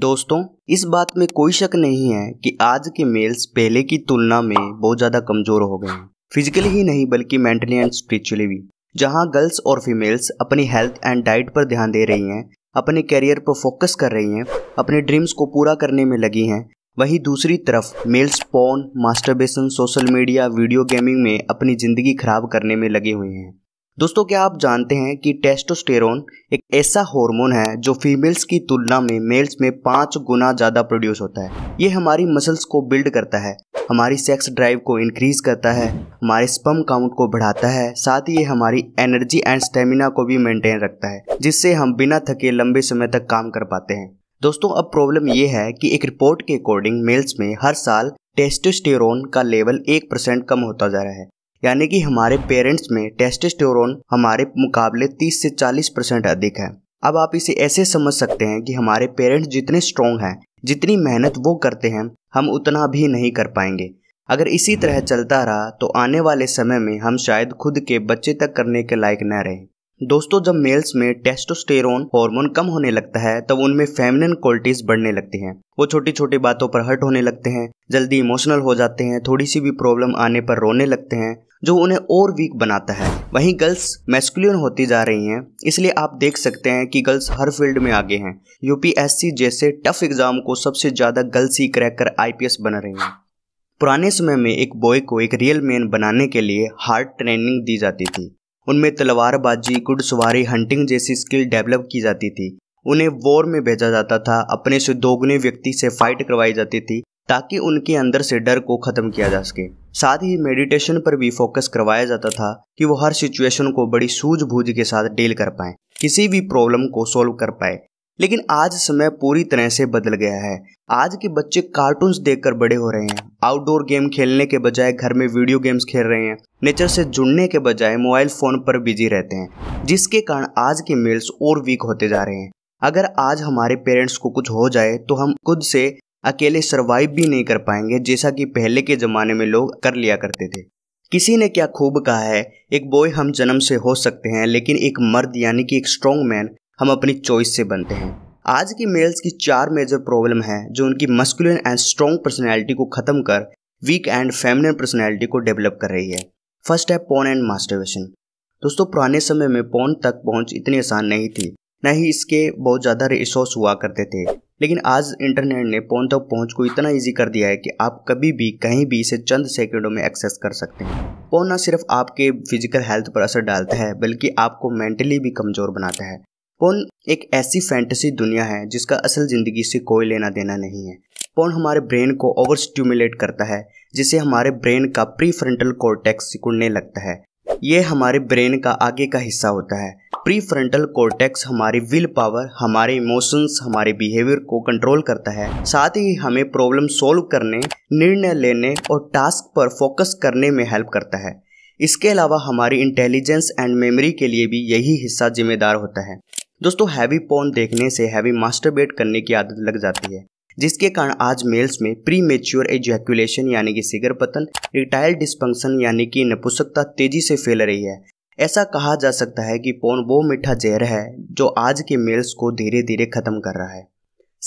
दोस्तों इस बात में कोई शक नहीं है कि आज के मेल्स पहले की तुलना में बहुत ज़्यादा कमज़ोर हो गए हैं फिजिकली ही नहीं बल्कि मेंटली एंड स्पिरिचुअली भी जहां गर्ल्स और फीमेल्स अपनी हेल्थ एंड डाइट पर ध्यान दे रही हैं अपने करियर पर फोकस कर रही हैं अपने ड्रीम्स को पूरा करने में लगी हैं वहीं दूसरी तरफ males porn masturbation social media video gaming में अपनी ज़िंदगी खराब करने में लगे हुए हैं दोस्तों क्या आप जानते हैं कि टेस्टोस्टेरोन एक ऐसा हार्मोन है जो फीमेल्स की तुलना में मेल्स में पांच गुना ज़्यादा प्रोड्यूस होता है ये हमारी मसल्स को बिल्ड करता है हमारी सेक्स ड्राइव को इंक्रीज करता है हमारे स्पम काउंट को बढ़ाता है साथ ही ये हमारी एनर्जी एंड स्टेमिना को भी मेंटेन रखता है जिससे हम बिना थके लंबे समय तक काम कर पाते हैं दोस्तों अब प्रॉब्लम ये है कि एक रिपोर्ट के अकॉर्डिंग मेल्स में हर साल टेस्टोस्टेरोन का लेवल एक परसेंट कम होता जा रहा है यानी कि हमारे पेरेंट्स में टेस्टेस्टोरोन हमारे मुकाबले 30 से 40 परसेंट अधिक है अब आप इसे ऐसे समझ सकते हैं कि हमारे पेरेंट्स जितने स्ट्रोंग हैं जितनी मेहनत वो करते हैं हम उतना भी नहीं कर पाएंगे अगर इसी तरह चलता रहा तो आने वाले समय में हम शायद खुद के बच्चे तक करने के लायक न रहें दोस्तों जब मेल्स में टेस्टोस्टेरोन हार्मोन कम होने लगता है तब उनमें फेमिनिन क्वालिटीज बढ़ने लगती हैं वो छोटी छोटी बातों पर हर्ट होने लगते हैं जल्दी इमोशनल हो जाते हैं थोड़ी सी भी प्रॉब्लम आने पर रोने लगते हैं जो उन्हें और वीक बनाता है वहीं गर्ल्स मेस्कुलर होती जा रही हैं इसलिए आप देख सकते हैं कि गर्ल्स हर फील्ड में आगे हैं यूपीएससी जैसे टफ एग्जाम को सबसे ज़्यादा गर्ल्स ही क्रैक कर आईपीएस बन रही हैं पुराने समय में एक बॉय को एक रियल मैन बनाने के लिए हार्ड ट्रेनिंग दी जाती थी उनमें तलवारबाजी घुड़सवारी हंटिंग जैसी स्किल डेवलप की जाती थी उन्हें वॉर में भेजा जाता था अपने से दोगुने व्यक्ति से फाइट करवाई जाती थी ताकि उनके अंदर से डर को ख़त्म किया जा सके साथ ही मेडिटेशन पर भी फोकस करवाया जाता था कि वो हर सिचुएशन को बड़ी सूझबूझ के साथ डील कर पाए किसी भी प्रॉब्लम को सॉल्व कर पाए लेकिन आज समय पूरी तरह से बदल गया है आज के बच्चे कार्टून्स देखकर बड़े हो रहे हैं आउटडोर गेम खेलने के बजाय घर में वीडियो गेम्स खेल रहे हैं नेचर से जुड़ने के बजाय मोबाइल फ़ोन पर बिजी रहते हैं जिसके कारण आज के मेल्स और वीक होते जा रहे हैं अगर आज हमारे पेरेंट्स को कुछ हो जाए तो हम खुद से अकेले सर्वाइव भी नहीं कर पाएंगे जैसा कि पहले के ज़माने में लोग कर लिया करते थे किसी ने क्या खूब कहा है एक बॉय हम जन्म से हो सकते हैं लेकिन एक मर्द यानी कि एक स्ट्रॉन्ग मैन हम अपनी चॉइस से बनते हैं आज की मेल्स की चार मेजर प्रॉब्लम है जो उनकी मस्कुलिन एंड स्ट्रॉन्ग पर्सनैलिटी को ख़त्म कर वीक एंड फेमिनिन पर्सनैलिटी को डेवलप कर रही है फर्स्ट है पोन एंड मास्टरवेशन दोस्तों पुराने समय में पोन तक पहुंच इतनी आसान नहीं थी न ही इसके बहुत ज़्यादा रिसोर्स हुआ करते थे लेकिन आज इंटरनेट ने फ़ोन तक पहुँच पहुंच को इतना इजी कर दिया है कि आप कभी भी कहीं भी इसे चंद सेकंडों में एक्सेस कर सकते हैं फ़ोन न सिर्फ आपके फिजिकल हेल्थ पर असर डालता है बल्कि आपको मेंटली भी कमज़ोर बनाता है फ़ोन एक ऐसी फैंटेसी दुनिया है जिसका असल ज़िंदगी से कोई लेना देना नहीं है फ़ोन हमारे ब्रेन को ओवर स्टिमुलेट करता है जिससे हमारे ब्रेन का प्री फ्रंटल कॉर्टेक्स सिकुड़ने लगता है ये हमारे ब्रेन का आगे का हिस्सा होता है प्री फ्रंटल कोर्टेक्स हमारी विल पावर हमारे इमोशंस हमारे बिहेवियर को कंट्रोल करता है साथ ही हमें प्रॉब्लम सोल्व करने निर्णय लेने और टास्क पर फोकस करने में हेल्प करता है इसके अलावा हमारी इंटेलिजेंस एंड मेमोरी के लिए भी यही हिस्सा जिम्मेदार होता है दोस्तों हैवी पोन देखने से हैवी मास्टरबेट करने की आदत लग जाती है जिसके कारण आज मेल्स में प्री मेच्योर एजैक्यूलेशन यानी कि सिगर पतन रिटायल डिस्फंक्शन यानी कि नपुसकता तेजी से फैल रही है ऐसा कहा जा सकता है कि पोन वो मीठा जहर है जो आज के मेल्स को धीरे धीरे ख़त्म कर रहा है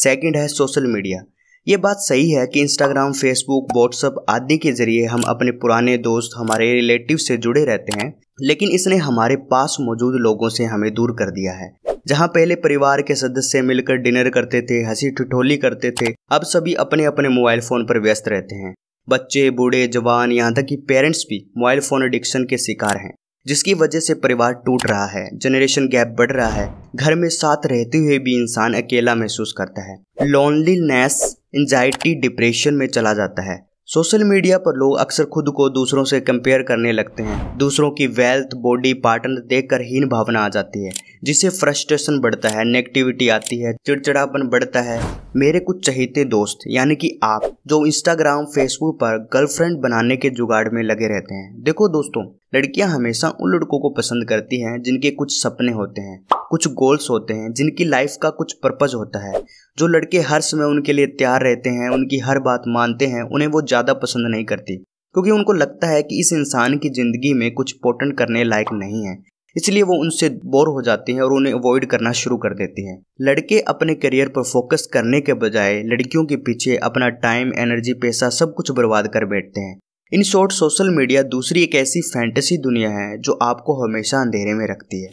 सेकेंड है सोशल मीडिया ये बात सही है कि इंस्टाग्राम फेसबुक व्हाट्सअप आदि के जरिए हम अपने पुराने दोस्त हमारे रिलेटिव से जुड़े रहते हैं लेकिन इसने हमारे पास मौजूद लोगों से हमें दूर कर दिया है जहाँ पहले परिवार के सदस्य मिलकर डिनर करते थे हंसी ठिठोली करते थे अब सभी अपने अपने मोबाइल फोन पर व्यस्त रहते हैं बच्चे बूढ़े जवान यहाँ तक कि पेरेंट्स भी मोबाइल फोन एडिक्शन के शिकार हैं जिसकी वजह से परिवार टूट रहा है जनरेशन गैप बढ़ रहा है घर में साथ रहते हुए भी इंसान अकेला महसूस करता है लोनलीनेस एंजाइटी डिप्रेशन में चला जाता है सोशल मीडिया पर लोग अक्सर खुद को दूसरों से कंपेयर करने लगते हैं दूसरों की वेल्थ बॉडी पार्टनर देखकर हीन भावना आ जाती है जिससे फ्रस्ट्रेशन बढ़ता है नेगेटिविटी आती है चिड़चिड़ापन बढ़ता है मेरे कुछ चहेते दोस्त यानी कि आप जो इंस्टाग्राम फेसबुक पर गर्लफ्रेंड बनाने के जुगाड़ में लगे रहते हैं देखो दोस्तों लड़कियां हमेशा उन लड़कों को पसंद करती हैं जिनके कुछ सपने होते हैं कुछ गोल्स होते हैं जिनकी लाइफ का कुछ पर्पज़ होता है जो लड़के हर समय उनके लिए तैयार रहते हैं उनकी हर बात मानते हैं उन्हें वो ज़्यादा पसंद नहीं करती क्योंकि उनको लगता है कि इस इंसान की ज़िंदगी में कुछ पोर्टेंट करने लायक नहीं है इसलिए वो उनसे बोर हो जाते हैं और उन्हें अवॉइड करना शुरू कर देते हैं लड़के अपने करियर पर फोकस करने के बजाय लड़कियों के पीछे अपना टाइम एनर्जी पैसा सब कुछ बर्बाद कर बैठते हैं इन शॉर्ट सोशल मीडिया दूसरी एक ऐसी फैंटेसी दुनिया है जो आपको हमेशा अंधेरे में रखती है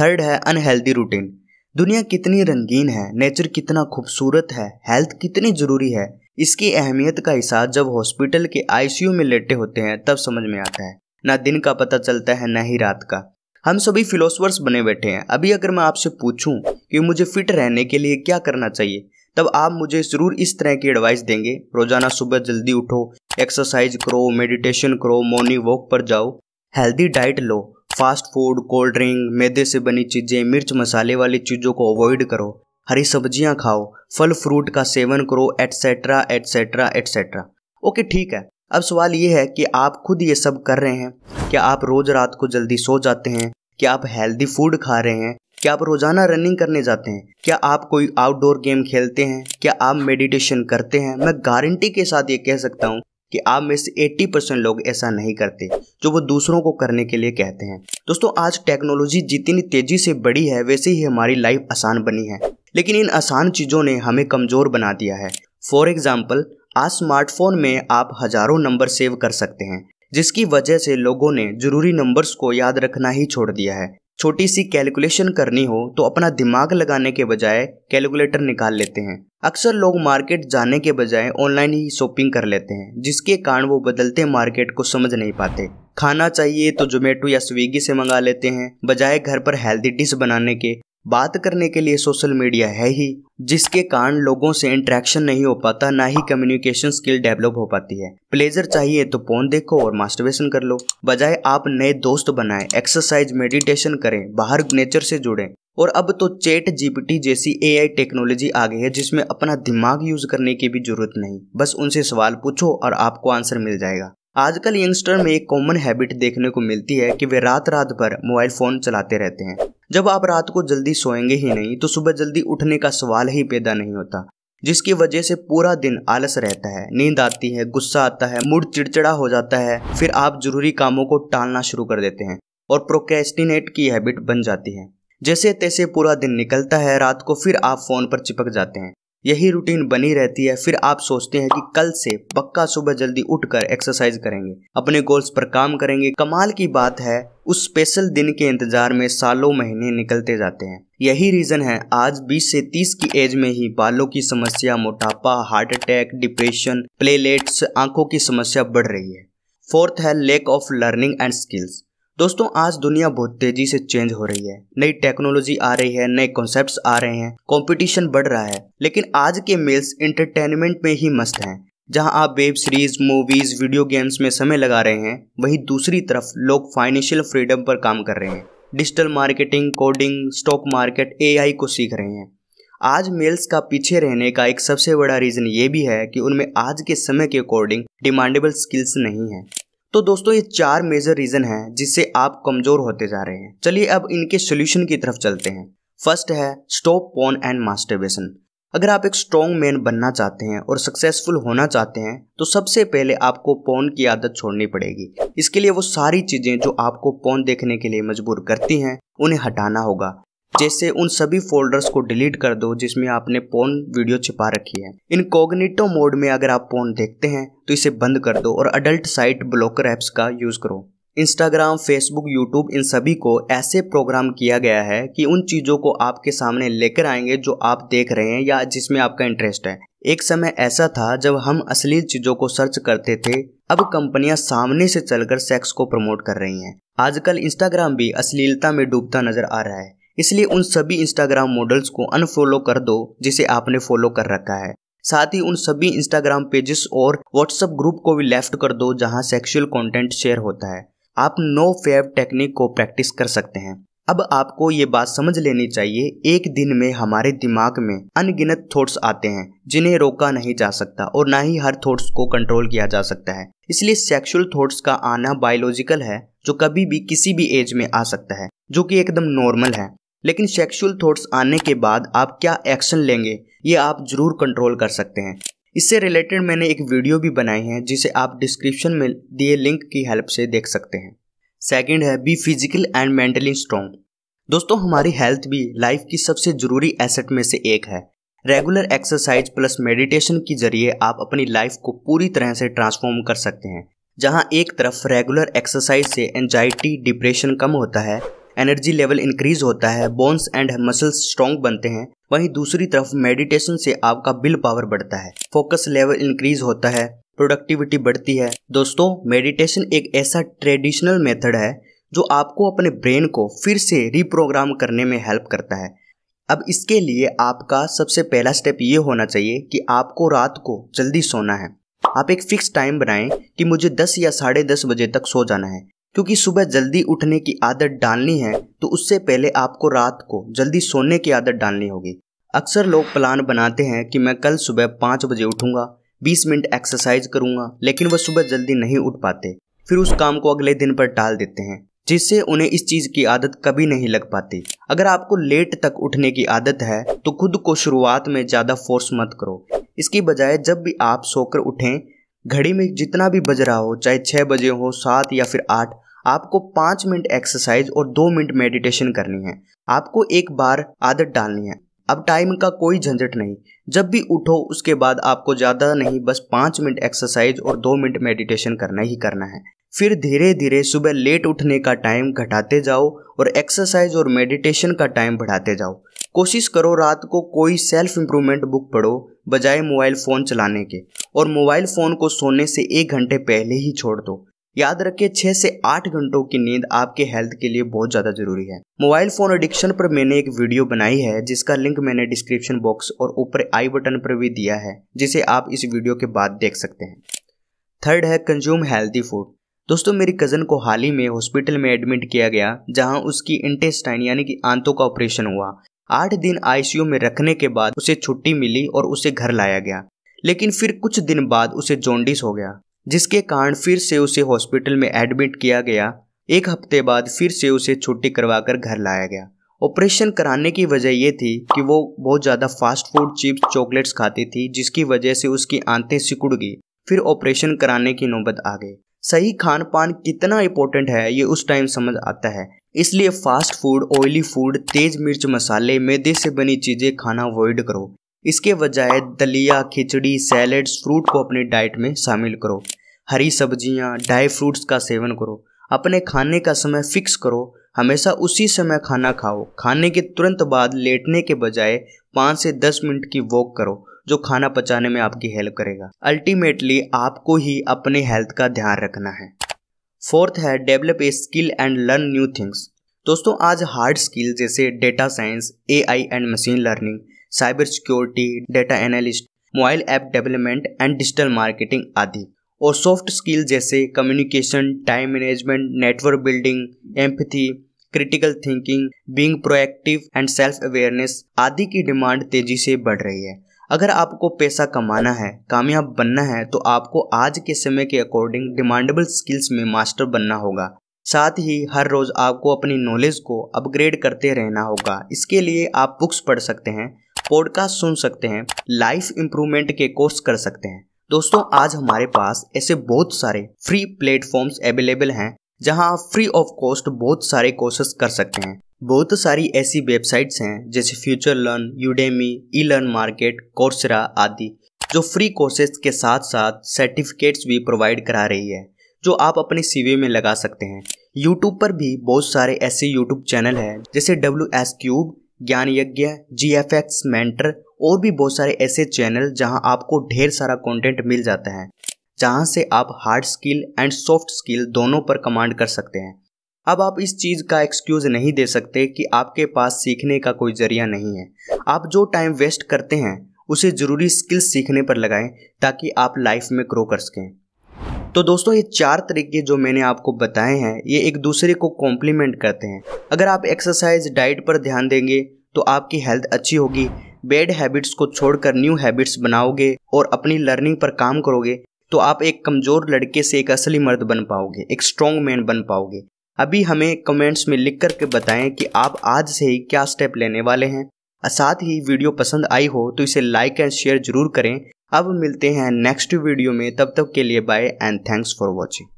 थर्ड है अनहेल्दी रूटीन दुनिया कितनी रंगीन है नेचर कितना खूबसूरत है हेल्थ कितनी ज़रूरी है इसकी अहमियत का हिसाब जब हॉस्पिटल के आईसीयू में लेटे होते हैं तब समझ में आता है ना दिन का पता चलता है ना ही रात का हम सभी फिलोसफर्स बने बैठे हैं अभी अगर मैं आपसे पूछूं कि मुझे फिट रहने के लिए क्या करना चाहिए तब आप मुझे ज़रूर इस तरह की एडवाइस देंगे रोज़ाना सुबह जल्दी उठो एक्सरसाइज करो मेडिटेशन करो मॉर्निंग वॉक पर जाओ हेल्दी डाइट लो फास्ट फूड कोल्ड ड्रिंक मैदे से बनी चीज़ें मिर्च मसाले वाली चीज़ों को अवॉइड करो हरी सब्जियां खाओ फल फ्रूट का सेवन करो एटसेट्रा एटसेट्रा एटसेट्रा ओके ठीक है अब सवाल ये है कि आप खुद ये सब कर रहे हैं क्या आप रोज रात को जल्दी सो जाते हैं क्या आप हेल्दी फूड खा रहे हैं क्या आप रोजाना रनिंग करने जाते हैं क्या आप कोई आउटडोर गेम खेलते हैं क्या आप मेडिटेशन करते हैं मैं गारंटी के साथ ये कह सकता हूँ कि आप में से 80 परसेंट लोग ऐसा नहीं करते जो वो दूसरों को करने के लिए कहते हैं दोस्तों आज टेक्नोलॉजी जितनी तेजी से बढ़ी है वैसे ही हमारी लाइफ आसान बनी है लेकिन इन आसान चीज़ों ने हमें कमज़ोर बना दिया है फॉर एग्जाम्पल आज स्मार्टफोन में आप हजारों नंबर सेव कर सकते हैं जिसकी वजह से लोगों ने जरूरी नंबर्स को याद रखना ही छोड़ दिया है छोटी सी कैलकुलेशन करनी हो तो अपना दिमाग लगाने के बजाय कैलकुलेटर निकाल लेते हैं अक्सर लोग मार्केट जाने के बजाय ऑनलाइन ही शॉपिंग कर लेते हैं जिसके कारण वो बदलते मार्केट को समझ नहीं पाते खाना चाहिए तो जोमेटो या स्विगी से मंगा लेते हैं बजाय घर पर हेल्दी डिश बनाने के बात करने के लिए सोशल मीडिया है ही जिसके कारण लोगों से इंट्रैक्शन नहीं हो पाता ना ही कम्युनिकेशन स्किल डेवलप हो पाती है प्लेजर चाहिए तो फोन देखो और मास्टरबेशन कर लो बजाय आप नए दोस्त बनाएं एक्सरसाइज मेडिटेशन करें बाहर नेचर से जुड़ें और अब तो चैट जीपीटी जैसी एआई टेक्नोलॉजी आ गई है जिसमें अपना दिमाग यूज करने की भी जरूरत नहीं बस उनसे सवाल पूछो और आपको आंसर मिल जाएगा आजकल यंगस्टर में एक कॉमन हैबिट देखने को मिलती है कि वे रात रात भर मोबाइल फोन चलाते रहते हैं जब आप रात को जल्दी सोएंगे ही नहीं तो सुबह जल्दी उठने का सवाल ही पैदा नहीं होता जिसकी वजह से पूरा दिन आलस रहता है नींद आती है गुस्सा आता है मूड चिड़चिड़ा हो जाता है फिर आप जरूरी कामों को टालना शुरू कर देते हैं और प्रोकेस्टिनेट की हैबिट बन जाती है जैसे तैसे पूरा दिन निकलता है रात को फिर आप फोन पर चिपक जाते हैं यही रूटीन बनी रहती है फिर आप सोचते हैं कि कल से पक्का सुबह जल्दी उठकर एक्सरसाइज करेंगे अपने गोल्स पर काम करेंगे कमाल की बात है उस स्पेशल दिन के इंतजार में सालों महीने निकलते जाते हैं यही रीज़न है आज 20 से 30 की एज में ही बालों की समस्या मोटापा हार्ट अटैक डिप्रेशन प्लेलेट्स आंखों की समस्या बढ़ रही है फोर्थ है lack of learning and skills दोस्तों आज दुनिया बहुत तेजी से चेंज हो रही है नई टेक्नोलॉजी आ रही है नए कॉन्सेप्ट्स आ रहे हैं कंपटीशन बढ़ रहा है लेकिन आज के मेल्स एंटरटेनमेंट में ही मस्त हैं जहां आप web series movies video games में समय लगा रहे हैं वहीं दूसरी तरफ लोग फाइनेंशियल फ्रीडम पर काम कर रहे हैं digital marketing coding stock market AI को सीख रहे हैं आज मेल्स का पीछे रहने का एक सबसे बड़ा रीज़न ये भी है कि उनमें आज के समय के अकॉर्डिंग डिमांडेबल स्किल्स नहीं है तो दोस्तों ये चार मेजर रीज़न हैं जिससे आप कमज़ोर होते जा रहे हैं चलिए अब इनके सोल्यूशन की तरफ चलते हैं फर्स्ट है स्टॉप पोन एंड मास्टरबेशन अगर आप एक स्ट्रॉन्ग मैन बनना चाहते हैं और सक्सेसफुल होना चाहते हैं तो सबसे पहले आपको पोन की आदत छोड़नी पड़ेगी इसके लिए वो सारी चीज़ें जो आपको पौन देखने के लिए मजबूर करती हैं उन्हें हटाना होगा जैसे उन सभी फोल्डर्स को डिलीट कर दो जिसमें आपने पोन वीडियो छिपा रखी है इन इनकॉग्निटो मोड में अगर आप पोन देखते हैं तो इसे बंद कर दो और अडल्ट साइट ब्लॉकर ऐप्स का यूज़ करो इंस्टाग्राम फेसबुक यूट्यूब इन सभी को ऐसे प्रोग्राम किया गया है कि उन चीज़ों को आपके सामने लेकर आएंगे जो आप देख रहे हैं या जिसमें आपका इंटरेस्ट है एक समय ऐसा था जब हम असली चीज़ों को सर्च करते थे अब कंपनियां सामने से चलकर सेक्स को प्रमोट कर रही हैं आजकल इंस्टाग्राम भी अश्लीलता में डूबता नजर आ रहा है इसलिए उन सभी इंस्टाग्राम मॉडल्स को अनफॉलो कर दो जिसे आपने फॉलो कर रखा है साथ ही उन सभी इंस्टाग्राम पेजेस और व्हाट्सएप ग्रुप को भी लेफ्ट कर दो जहां सेक्सुअल कंटेंट शेयर होता है आप नो फेव टेक्निक को प्रैक्टिस कर सकते हैं अब आपको ये बात समझ लेनी चाहिए एक दिन में हमारे दिमाग में अनगिनत थॉट्स आते हैं जिन्हें रोका नहीं जा सकता और ना ही हर थॉट्स को कंट्रोल किया जा सकता है इसलिए सेक्सुअल थॉट्स का आना बायोलॉजिकल है जो कभी भी किसी भी एज में आ सकता है जो कि एकदम नॉर्मल है लेकिन सेक्सुअल थॉट्स आने के बाद आप क्या एक्शन लेंगे ये आप जरूर कंट्रोल कर सकते हैं इससे रिलेटेड मैंने एक वीडियो भी बनाई है जिसे आप डिस्क्रिप्शन में दिए लिंक की हेल्प से देख सकते हैं सेकेंड है be physical and mentally strong दोस्तों हमारी हेल्थ भी लाइफ की सबसे ज़रूरी एसेट में से एक है रेगुलर एक्सरसाइज प्लस मेडिटेशन के जरिए आप अपनी लाइफ को पूरी तरह से ट्रांसफॉर्म कर सकते हैं जहाँ एक तरफ रेगुलर एक्सरसाइज से एनजाइटी डिप्रेशन कम होता है एनर्जी लेवल इंक्रीज होता है बोन्स एंड मसल्स स्ट्रॉन्ग बनते हैं वहीं दूसरी तरफ मेडिटेशन से आपका बिल पावर बढ़ता है फोकस लेवल इंक्रीज होता है प्रोडक्टिविटी बढ़ती है दोस्तों मेडिटेशन एक ऐसा ट्रेडिशनल मेथड है जो आपको अपने ब्रेन को फिर से रिप्रोग्राम करने में हेल्प करता है अब इसके लिए आपका सबसे पहला स्टेप ये होना चाहिए कि आपको रात को जल्दी सोना है आप एक फिक्स टाइम बनाएं कि मुझे 10 या साढ़े दस बजे तक सो जाना है क्योंकि सुबह जल्दी उठने की आदत डालनी है तो उससे पहले आपको रात को जल्दी सोने की आदत डालनी होगी अक्सर लोग प्लान बनाते हैं कि मैं कल सुबह पाँच बजे उठूंगा बीस मिनट एक्सरसाइज करूंगा लेकिन वह सुबह जल्दी नहीं उठ पाते फिर उस काम को अगले दिन पर टाल देते हैं जिससे उन्हें इस चीज़ की आदत कभी नहीं लग पाती अगर आपको लेट तक उठने की आदत है तो खुद को शुरुआत में ज़्यादा फोर्स मत करो इसकी बजाय जब भी आप सोकर उठें घड़ी में जितना भी बज रहा हो चाहे छः बजे हो सात या फिर आठ आपको पांच मिनट एक्सरसाइज और दो मिनट मेडिटेशन करनी है आपको एक बार आदत डालनी है अब टाइम का कोई झंझट नहीं जब भी उठो उसके बाद आपको ज़्यादा नहीं बस पांच मिनट एक्सरसाइज और दो मिनट मेडिटेशन करना ही करना है फिर धीरे धीरे सुबह लेट उठने का टाइम घटाते जाओ और एक्सरसाइज और मेडिटेशन का टाइम बढ़ाते जाओ कोशिश करो रात को कोई सेल्फ इम्प्रूवमेंट बुक पढ़ो बजाय मोबाइल फ़ोन चलाने के और मोबाइल फ़ोन को सोने से एक घंटे पहले ही छोड़ दो याद रखिए छह से आठ घंटों की नींद आपके हेल्थ के लिए बहुत ज़्यादा ज़रूरी है मोबाइल फ़ोन एडिक्शन पर मैंने एक वीडियो बनाई है जिसका लिंक मैंने डिस्क्रिप्शन बॉक्स और ऊपर आई बटन पर भी दिया है जिसे आप इस वीडियो के बाद देख सकते हैं थर्ड है कंज्यूम हेल्थी फूड दोस्तों मेरी कज़न को हाल ही में हॉस्पिटल में एडमिट किया गया जहां उसकी इंटेस्टाइन यानी कि आंतों का ऑपरेशन हुआ आठ दिन आईसीयू में रखने के बाद उसे छुट्टी मिली और उसे घर लाया गया लेकिन फिर कुछ दिन बाद उसे जोंडिस हो गया जिसके कारण फिर से उसे हॉस्पिटल में एडमिट किया गया एक हफ्ते बाद फिर से उसे छुट्टी करवाकर घर लाया गया ऑपरेशन कराने की वजह यह थी कि वो बहुत ज़्यादा फास्ट फूड चिप्स चॉकलेट्स खाती थी जिसकी वजह से उसकी आंतें सिकुड़ गई फिर ऑपरेशन कराने की नौबत आ गई सही खान पान कितना इम्पोर्टेंट है ये उस टाइम समझ आता है इसलिए फास्ट फूड ऑयली फूड तेज मिर्च मसाले मैदे से बनी चीज़ें खाना अवॉइड करो इसके बजाय दलिया खिचड़ी सैलड्स फ्रूट को अपनी डाइट में शामिल करो हरी सब्जियां ड्राई फ्रूट्स का सेवन करो अपने खाने का समय फिक्स करो हमेशा उसी समय खाना खाओ खाने के तुरंत बाद लेटने के बजाय पाँच से दस मिनट की वॉक करो जो खाना पचाने में आपकी हेल्प करेगा अल्टीमेटली आपको ही अपने हेल्थ का ध्यान रखना है फोर्थ है develop a skill and learn new things दोस्तों आज हार्ड स्किल जैसे data science AI and machine learning cyber security data analyst mobile app development and digital marketing आदि और सॉफ्ट स्किल जैसे communication time management network building empathy critical thinking being proactive and self awareness आदि की demand तेजी से बढ़ रही है अगर आपको पैसा कमाना है कामयाब बनना है तो आपको आज के समय के अकॉर्डिंग डिमांडेबल स्किल्स में मास्टर बनना होगा साथ ही हर रोज़ आपको अपनी नॉलेज को अपग्रेड करते रहना होगा इसके लिए आप बुक्स पढ़ सकते हैं पॉडकास्ट सुन सकते हैं लाइफ इम्प्रूवमेंट के कोर्स कर सकते हैं दोस्तों आज हमारे पास ऐसे बहुत सारे फ्री प्लेटफॉर्म्स अवेलेबल हैं जहां आप फ्री ऑफ कॉस्ट बहुत सारे कोर्सेस कर सकते हैं बहुत सारी ऐसी वेबसाइट्स हैं जैसे FutureLearn Udemy e learn market Coursera आदि जो फ्री कोर्सेज के साथ साथ सर्टिफिकेट्स भी प्रोवाइड करा रही है जो आप अपने सीवी में लगा सकते हैं यूट्यूब पर भी बहुत सारे ऐसे यूट्यूब चैनल हैं जैसे डब्ल्यू एस क्यूब ज्ञान यज्ञ जी एफ एक्स मेंटर और भी बहुत सारे ऐसे चैनल जहां आपको ढेर सारा कंटेंट मिल जाता है जहां से आप hard skill and soft skill दोनों पर कमांड कर सकते हैं अब आप इस चीज़ का एक्सक्यूज़ नहीं दे सकते कि आपके पास सीखने का कोई जरिया नहीं है आप जो टाइम वेस्ट करते हैं उसे ज़रूरी स्किल्स सीखने पर लगाएं ताकि आप लाइफ में ग्रो कर सकें तो दोस्तों ये चार तरीके जो मैंने आपको बताए हैं ये एक दूसरे को कॉम्प्लीमेंट करते हैं अगर आप एक्सरसाइज डाइट पर ध्यान देंगे तो आपकी हेल्थ अच्छी होगी बेड हैबिट्स को छोड़कर न्यू हैबिट्स बनाओगे और अपनी लर्निंग पर काम करोगे तो आप एक कमज़ोर लड़के से एक असली मर्द बन पाओगे एक स्ट्रॉन्ग मैन बन पाओगे अभी हमें कमेंट्स में लिख करके बताएं कि आप आज से ही क्या स्टेप लेने वाले हैं साथ ही वीडियो पसंद आई हो तो इसे लाइक एंड शेयर जरूर करें अब मिलते हैं नेक्स्ट वीडियो में तब तक के लिए bye and thanks for watching